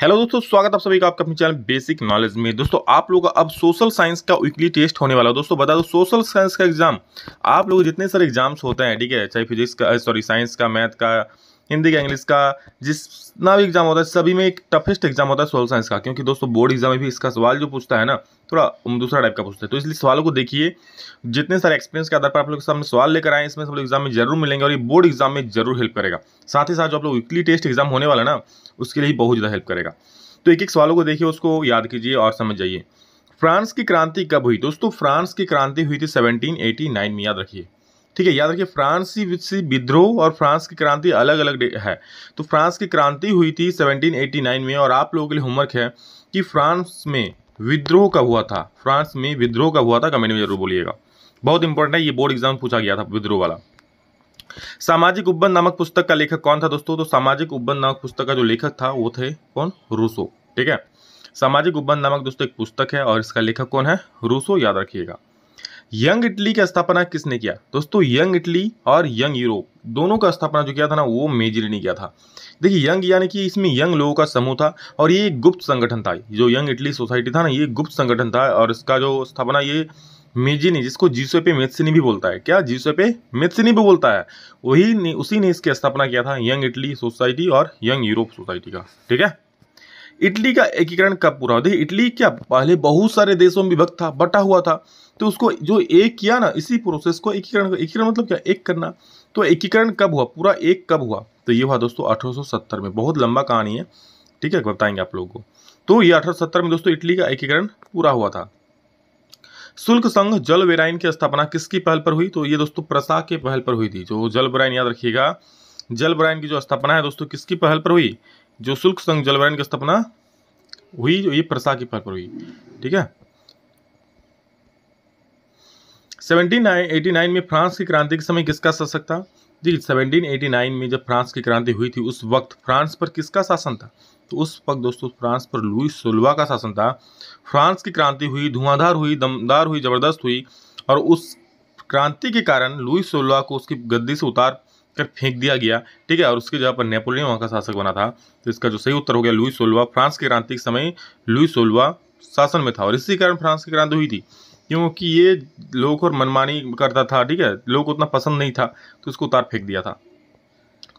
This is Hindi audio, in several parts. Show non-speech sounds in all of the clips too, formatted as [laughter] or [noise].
हेलो दोस्तों स्वागत आप सभी का आपका अपने चैनल बेसिक नॉलेज में दोस्तों आप लोग अब सोशल साइंस का वीकली टेस्ट होने वाला है दोस्तों बता दो सोशल साइंस का एग्जाम आप लोग जितने सारे एग्जाम्स होते हैं ठीक है चाहे फिजिक्स का सॉरी साइंस का मैथ का हिंदी का इंग्लिश का जितना भी एग्जाम होता है सभी में एक टफेस्ट एग्जाम होता है सोशल साइंस का क्योंकि दोस्तों बोर्ड एग्जाम में भी इसका सवाल जो पूछता है ना थोड़ा दूसरा टाइप का पूछता है तो इसलिए सवालों को देखिए जितने सारे एक्सपीरियंस के आधार पर आप लोग सामने सवाल लेकर आए इसमें सब लोग एग्जाम में जरूर मिलेंगे और ये बोर्ड एग्जाम में जरूर हेल्प करेगा साथ ही साथ जो आप लोग वीकली टेस्ट एग्जाम होने वाला ना उसके लिए बहुत ज़्यादा हेल्प करेगा तो एक एक सवालों को देखिए उसको याद कीजिए और समझ जाइए फ्रांस की क्रांति कब हुई दोस्तों फ्रांस की क्रांति हुई थी 1789 में याद रखिए ठीक है याद रखिए फ्रांसीसी विद्रोह और फ्रांस की क्रांति अलग अलग है तो फ्रांस की क्रांति हुई थी 1789 में और आप लोगों के लिए होमवर्क है कि फ्रांस में विद्रोह कब हुआ था फ्रांस में विद्रोह कब हुआ था कमेंट में जरूर बोलिएगा बहुत इंपॉर्टेंट है ये बोर्ड एग्जाम पूछा गया था विद्रोह वाला सामाजिक उब्बन नामक पुस्तक का लेखक कौन था दोस्तों तो सामाजिक उब्बन नामक पुस्तक का जो लेखक था वो थे कौन रूसो ठीक है सामाजिक उब्बन नामक दोस्तों एक पुस्तक है और इसका लेखक कौन है रूसो याद रखिएगा यंग इटली की स्थापना किसने किया दोस्तों यंग इटली और यंग यूरोप दोनों का स्थापना जो किया था ना वो मेजर ने किया था देखिए यंग यानी कि इसमें यंग लोगों का समूह था और ये गुप्त संगठन था जो यंग इटली सोसाइटी था ना ये गुप्त संगठन था और इसका जो स्थापना ये मेजिनी जिसको जीसोपे मेथसिनी भी बोलता है क्या जीसोपे मेथसिनी भी बोलता है वही ने उसी ने इसकी स्थापना किया था यंग इटली सोसाइटी और यंग यूरोप सोसाइटी का ठीक है इटली का एकीकरण कब पूरा देखिए इटली क्या पहले बहुत सारे देशों में विभक्त था बटा हुआ था तो उसको जो एक किया ना इसी प्रोसेस को एकीकरण एकीकरण मतलब क्या एक करना तो एकीकरण कब हुआ पूरा एक कब हुआ तो ये हुआ दोस्तों अठारह में बहुत लंबा कहानी है ठीक है बताएंगे आप लोगों को तो ये अठारह में दोस्तों इटली का एकीकरण पूरा हुआ था शुल्क संघ जल वेराइन की स्थापना किसकी पहल पर हुई तो ये दोस्तों प्रसा के पहल पर हुई थी जो जल वेराइन याद रखिएगा जल वेराइन की जो स्थापना है दोस्तों किसकी पहल पर हुई जो शुल्क संघ जल वेराइन की स्थापना हुई जो ये प्रसा की पहल पर हुई ठीक है 1789 में फ्रांस की क्रांति के समय किसका शासक था देखिए 1789 में जब फ्रांस की क्रांति हुई थी उस वक्त फ्रांस पर किसका शासन था तो उस वक्त दोस्तों फ्रांस पर लुई सोलवा का शासन था फ्रांस की क्रांति हुई धुआंधार हुई दमदार हुई ज़बरदस्त हुई और उस क्रांति के कारण लुई सोलवा को उसकी गद्दी से उतार कर फेंक दिया गया ठीक है और उसकी जगह पर नेपोलियन वहाँ का शासक बना था तो इसका जो सही उत्तर हो गया लुई सोलवा फ्रांस की क्रांति के समय लुई सोलवा शासन में था और इसी कारण फ्रांस की क्रांति हुई थी क्योंकि ये लोग और मनमानी करता था ठीक है लोग उतना पसंद नहीं था तो इसको उतार फेंक दिया था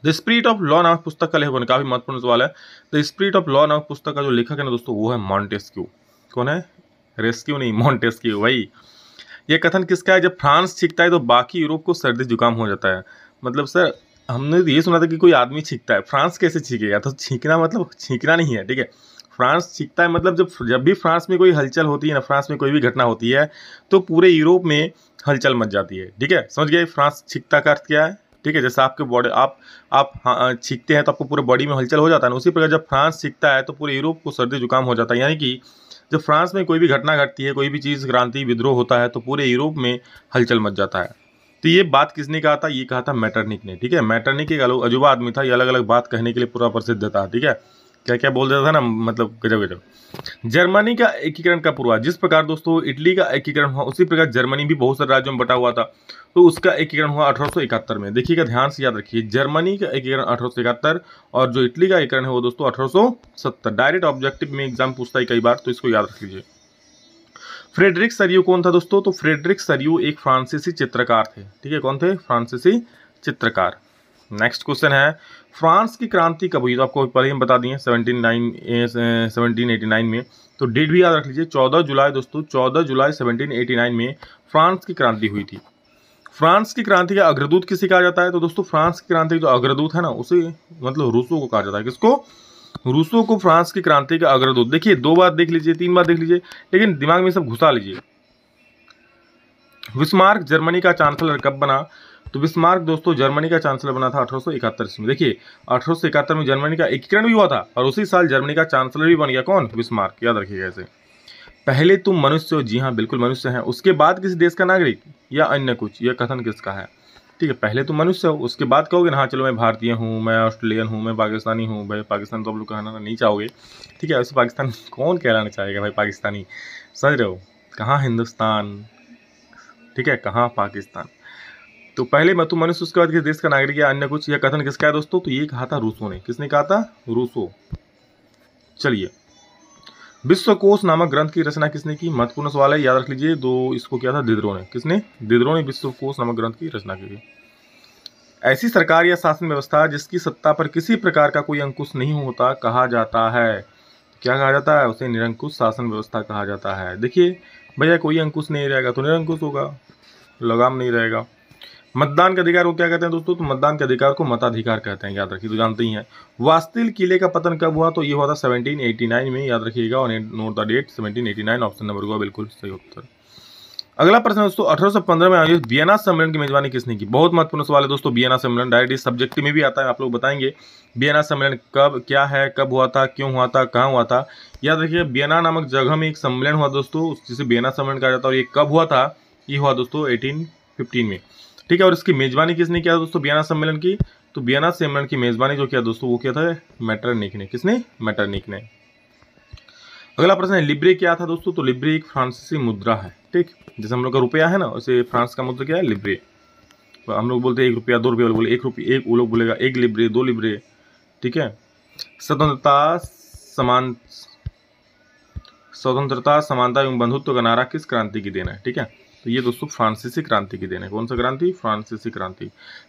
द स्प्रिट ऑफ लॉ नामक पुस्तक का लेखन काफी महत्वपूर्ण सवाल है द स्प्रिट ऑफ लॉ नामक पुस्तक का जो लेखक है ना दोस्तों वो है मॉन्टेस्क्यू कौन है रेस्क्यू नहीं मॉन्टेस्क्यू भाई ये कथन किसका है जब फ्रांस छीखता है तो बाकी यूरोप को सर्दी जुकाम हो जाता है मतलब सर हमने तो ये सुना था कि कोई आदमी छीखता है फ्रांस कैसे छीकेगा तो छींकना मतलब छींकना नहीं है ठीक है फ्रांस सीखता है मतलब जब जब भी फ्रांस में कोई हलचल होती है ना फ्रांस में कोई भी घटना होती है तो पूरे यूरोप में हलचल मच जाती है ठीक है समझ गए फ्रांस छीकता का अर्थ क्या है ठीक है जैसे आपके बॉडी आप आप छींकते हाँ, हैं तो आपको पूरे बॉडी में हलचल हो जाता है उसी प्रकार जब फ्रांस सीखता है तो पूरे यूरोप को सर्दी जुकाम हो जाता है यानी कि जब फ्रांस में कोई भी घटना घटती है कोई भी चीज़ क्रांति विद्रोह होता है तो पूरे यूरोप में हलचल मच जाता है तो ये बात किसने कहा था ये कहा था मैटरनिक ने ठीक है मैटरनिक एक अजूबा आदमी था ये अलग अलग बात कहने के लिए पूरा प्रसिद्ध था ठीक है क्या क्या बोल देता था ना मतलब गजब गजब जर्मनी का एकीकरण कब हुआ जिस प्रकार दोस्तों इटली का एकीकरण हुआ उसी प्रकार जर्मनी भी बहुत सारे राज्यों में बटा हुआ था तो उसका एकीकरण हुआ अठारह में देखिएगा ध्यान से याद रखिए जर्मनी का एकीकरण अठारह और जो इटली का एकीकरण है वो दोस्तों अठारह डायरेक्ट ऑब्जेक्टिव में एग्जाम पूछता है कई बार तो इसको याद रख लीजिए फ्रेडरिक सरयू कौन था दोस्तों तो फ्रेडरिक सरयू एक फ्रांसीसी चित्रकार थे ठीक है कौन थे फ्रांसीसी चित्रकार नेक्स्ट क्वेश्चन है फ्रांस की क्रांति कब हुई तो आपको पहले ही हम बता दिए सेवनटीन नाइन में तो डेट भी याद रख लीजिए चौदह जुलाई दोस्तों चौदह जुलाई सेवनटीन एटी नाइन में फ्रांस की क्रांति हुई थी फ्रांस की क्रांति का अग्रदूत किसे कहा जाता है तो दोस्तों फ्रांस की क्रांति जो अग्रदूत है ना उसे मतलब रूसो को कहा जाता है किसको रूसो को फ्रांस की क्रांति का अग्रदूत देखिए दो बार देख लीजिए तीन बार देख लीजिए लेकिन दिमाग में सब घुसा लीजिए विस्मार्क जर्मनी का चांसलर कब बना तो बिस्मार्क दोस्तों जर्मनी का चांसलर बना था अठारह में देखिए अठारह में जर्मनी का एकीकरण भी हुआ था और उसी साल जर्मनी का चांसलर भी बन गया कौन बिस्मार्क याद रखिएगा इसे पहले तुम तो मनुष्य हो जी हाँ बिल्कुल मनुष्य हैं उसके बाद किसी देश का नागरिक या अन्य कुछ यह कथन किसका है ठीक है पहले तुम तो मनुष्य हो उसके बाद कहोगे ना हाँ चलो मैं भारतीय हूँ मैं ऑस्ट्रेलियन हूँ मैं पाकिस्तानी हूँ भाई पाकिस्तान तो आप लोग कहना नहीं चाहोगे ठीक है वैसे पाकिस्तान [laughs] कौन कहलाना चाहेगा भाई पाकिस्तानी समझ रहे हो कहाँ हिंदुस्तान ठीक है कहाँ पाकिस्तान तो पहले मतु मनुष्य उसके बाद किस देश का नागरिक या अन्य कुछ यह कथन किसका है दोस्तों तो ये कहा था रूसो ने किसने कहा था रूसो चलिए विश्वकोश नामक ग्रंथ की रचना किसने की महत्वपूर्ण सवाल है याद रख लीजिए दो इसको किया था दिद्रो ने किसने दिद्रो ने विश्वकोश नामक ग्रंथ की रचना की ऐसी सरकार या शासन व्यवस्था जिसकी सत्ता पर किसी प्रकार का कोई अंकुश नहीं होता कहा जाता है क्या कहा जाता है उसे निरंकुश शासन व्यवस्था कहा जाता है देखिए भैया कोई अंकुश नहीं रहेगा तो निरंकुश होगा लगाम नहीं रहेगा मतदान के अधिकार को क्या कहते हैं दोस्तों तो मतदान के अधिकार को मताधिकार कहते हैं याद रखिए तो जानते ही हैं वास्तिल किले का पतन कब हुआ तो ये हुआ था 1789 में याद रखिएगा और note the date 1789 option number हुआ बिल्कुल सही उत्तर अगला प्रश्न दोस्तों अठारह में आयोजित बियना सम्मेलन की मेजबानी किसने की बहुत महत्वपूर्ण सवाल है दोस्तों बियना सम्मेलन डायरेक्ट इस सब्जेक्ट में भी आता है आप लोग बताएंगे बियना सम्मेलन कब क्या है कब हुआ था क्यों हुआ था कहाँ हुआ था याद रखिए बियना नामक जगह में एक सम्मेलन हुआ दोस्तों जिसे बियना सम्मेलन कहा जाता है और ये कब हुआ था ये हुआ दोस्तों एटीन में ठीक है और इसकी मेजबानी किसने किया दोस्तों बियाना सम्मेलन की तो बियाना सम्मेलन की मेजबानी जो किया दोस्तों वो किया था मेटरनिक ने किसने मेटरनिक ने अगला प्रश्न है लिब्रे क्या था दोस्तों तो लिब्रे एक फ्रांसीसी मुद्रा है ठीक जैसे हम लोग का रुपया है ना उसे फ्रांस का मुद्रा क्या है लिब्रे तो हम लोग बोलते हैं एक रुपया दो रुपया बोले एक रुपये एक वो लोग बोलेगा एक लिब्रे दो लिब्रे ठीक है स्वतंत्रता समान स्वतंत्रता समानता एवं बंधुत्व का नारा किस क्रांति की देना है ठीक है तो ये दोस्तों फ्रांसीसी क्रांति की देन है कौन सा क्रांति फ्रांसीसी क्रांति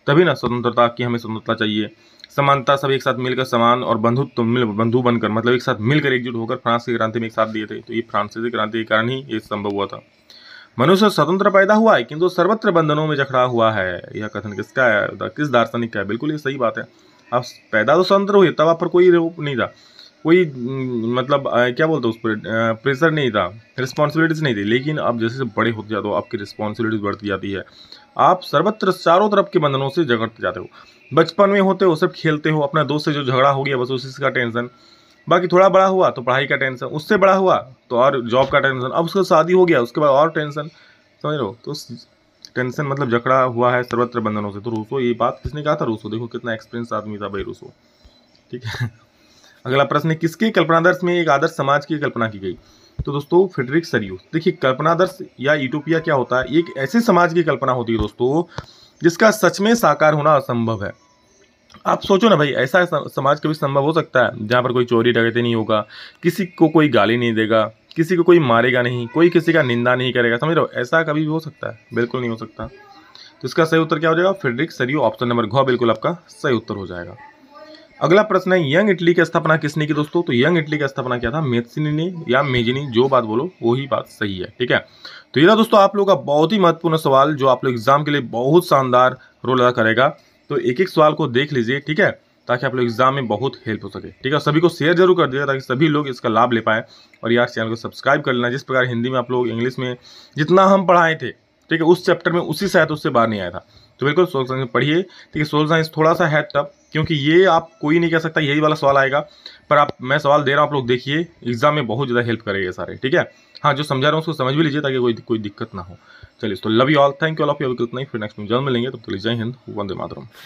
तभी ना स्वतंत्रता की हमें स्वतंत्रता चाहिए समानता सब एक साथ मिलकर समान और बंधुत्व मिल बंधु बनकर मतलब एक साथ मिलकर एकजुट होकर फ्रांस की क्रांति में एक साथ दिए थे तो ये फ्रांसीसी क्रांति के कारण ही ये संभव हुआ था मनुष्य स्वतंत्र पैदा हुआ है किंतु सर्वत्र बंधनों में जखड़ा हुआ है यह कथन किसका है किस दार्शनिक का है बिल्कुल ये सही बात है अब पैदा तो स्वतंत्र हुए तब आप पर कोई रूप नहीं था कोई हम्म, मतलब क्या बोलते उस पर प्रेशर नहीं था रिस्पॉन्सिबिलिटीज़ नहीं थी लेकिन आप जैसे बड़े होते जाते हो आपकी रिस्पॉन्सिबिलिटीज़ बढ़ती जाती है आप सर्वत्र चारों तरफ के बंधनों से झगड़ते जाते हो बचपन में होते हो सिर्फ खेलते हो अपना दोस्त से जो झगड़ा हो गया बस उसी का टेंशन बाकी थोड़ा बड़ा हुआ तो पढ़ाई का टेंशन उससे बड़ा हुआ तो और जॉब का टेंशन अब उसका शादी हो गया उसके बाद और टेंशन समझ लो तो टेंशन मतलब झगड़ा हुआ है सर्वत्र बंधनों से तो रूसो ये बात किसने कहा था रूसो देखो कितना एक्सपीरियंस आदमी था भाई रूसो ठीक है अगला प्रश्न है किसके कल्पनादर्श में एक आदर्श समाज की कल्पना की गई तो दोस्तों फेडरिक सरयू देखिए कल्पनादर्श या यूटोपिया क्या होता है एक ऐसे समाज की कल्पना होती है दोस्तों जिसका सच में साकार होना असंभव है आप सोचो ना भाई ऐसा समाज कभी संभव हो सकता है जहाँ पर कोई चोरी डगते नहीं होगा किसी को कोई गाली नहीं देगा किसी को कोई मारेगा नहीं कोई किसी का निंदा नहीं करेगा समझ रहे हो ऐसा कभी भी हो सकता है बिल्कुल नहीं हो सकता तो इसका सही उत्तर क्या हो जाएगा फेडरिक सरयू ऑप्शन नंबर घ बिल्कुल आपका सही उत्तर हो जाएगा अगला प्रश्न है यंग इटली की स्थापना किसने की दोस्तों तो यंग इटली की स्थापना क्या था मेथसिनी ने या मेजिनी जो बात बोलो वही बात सही है ठीक है तो ये था दोस्तों आप लोगों का बहुत ही महत्वपूर्ण सवाल जो आप लोग एग्जाम के लिए बहुत शानदार रोल अदा करेगा तो एक एक सवाल को देख लीजिए ठीक है ताकि आप लोग एग्जाम में बहुत हेल्प हो सके ठीक है सभी को शेयर जरूर कर दिया ताकि सभी लोग इसका लाभ ले पाए और यार चैनल को सब्सक्राइब कर लेना जिस प्रकार हिंदी में आप लोग इंग्लिश में जितना हम पढ़ाए थे ठीक है उस चैप्टर में उसी शायद उससे बाहर नहीं आया था तो बिल्कुल सोल साइंस पढ़िए ठीक है सोल साइंस थोड़ा सा है टफ क्योंकि ये आप कोई नहीं कह सकता यही वाला सवाल आएगा पर आप मैं सवाल दे रहा हूँ आप लोग देखिए एग्जाम में बहुत ज़्यादा हेल्प करेगा सारे ठीक है हाँ जो समझा रहा हूँ उसको समझ भी लीजिए ताकि कोई कोई दिक्कत ना हो चलिए तो love you all thank you all of you अभी इतना ही फिर नेक्स्ट में जल्द मिलेंगे तब तो जय हिंद वंदे मातरम